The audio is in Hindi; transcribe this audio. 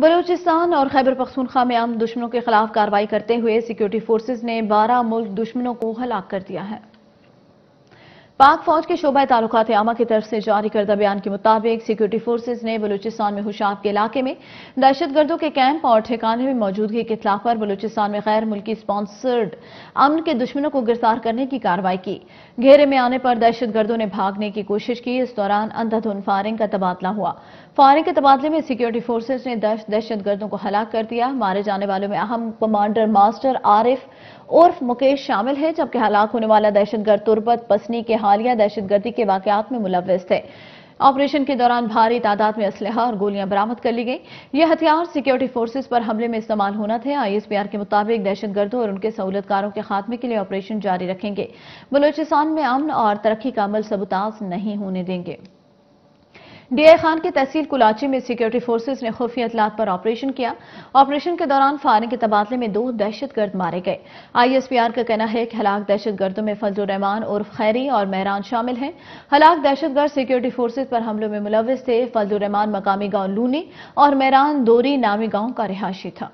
बलूचिस्तान और खैबर पख्तूनखा में आम दुश्मनों के खिलाफ कार्रवाई करते हुए सिक्योरिटी फोर्सेज ने बारह मुल्क दुश्मनों को हलाक कर दिया है पाक फौज के शोबा ताल्लुकात आमा की तरफ से जारी करदा बयान के मुताबिक सिक्योरिटी फोर्सेज ने बलूचिस्तान में हुशाब के इलाके में दहशतगर्दों के कैंप और ठिकाने में मौजूदगी के खिलाफ पर बलूचिस्तान में गैर मुल्की स्पॉन्सर्ड अमन के दुश्मनों को गिरफ्तार करने की कार्रवाई की घेरे में आने पर दहशतगर्दों ने भागने की कोशिश की इस दौरान अंधाधुन फायरिंग का तबादला हुआ फायरिंग के तबादले में सिक्योरिटी फोर्सेज ने दहशत गर्दों को हलाक कर दिया मारे जाने वालों में अहम कमांडर मास्टर आरिफ उर्फ मुकेश शामिल है जबकि हलाक होने वाला दहशतगर्द तुरबत पसनी के हालिया दहशतगर्दी के वाकत में मुलविस थे ऑपरेशन के दौरान भारी तादाद में इसलह और गोलियां बरामद कर ली गई ये हथियार सिक्योरिटी फोर्सेज पर हमले में इस्तेमाल होना थे आईएसपीआर के मुताबिक दहशतगर्दों और उनके सहूलतकारों के खात्मे के लिए ऑपरेशन जारी रखेंगे बलूचिस्तान में अमन और तरक्की का अमल सबुताज नहीं होने देंगे डीआई खान की तहसील कुलाची में सिक्योरिटी फोर्सेज ने खुफिया इतलात पर ऑपरेशन किया ऑपरेशन के दौरान फायरिंग के तबादले में दो दहशतगर्द मारे गए आईएसपीआर का कहना है कि हलाक दहशतगर्दों में फजलरहमान उर्फ खैरी और मेहरान शामिल हैं हलाक दहशतगर्द सिक्योरिटी फोर्सेज पर हमलों में मुलविस थे फजलरहमान मकामी गांव लूनी और मेहरान दोरी नामी गांव का रिहायशी था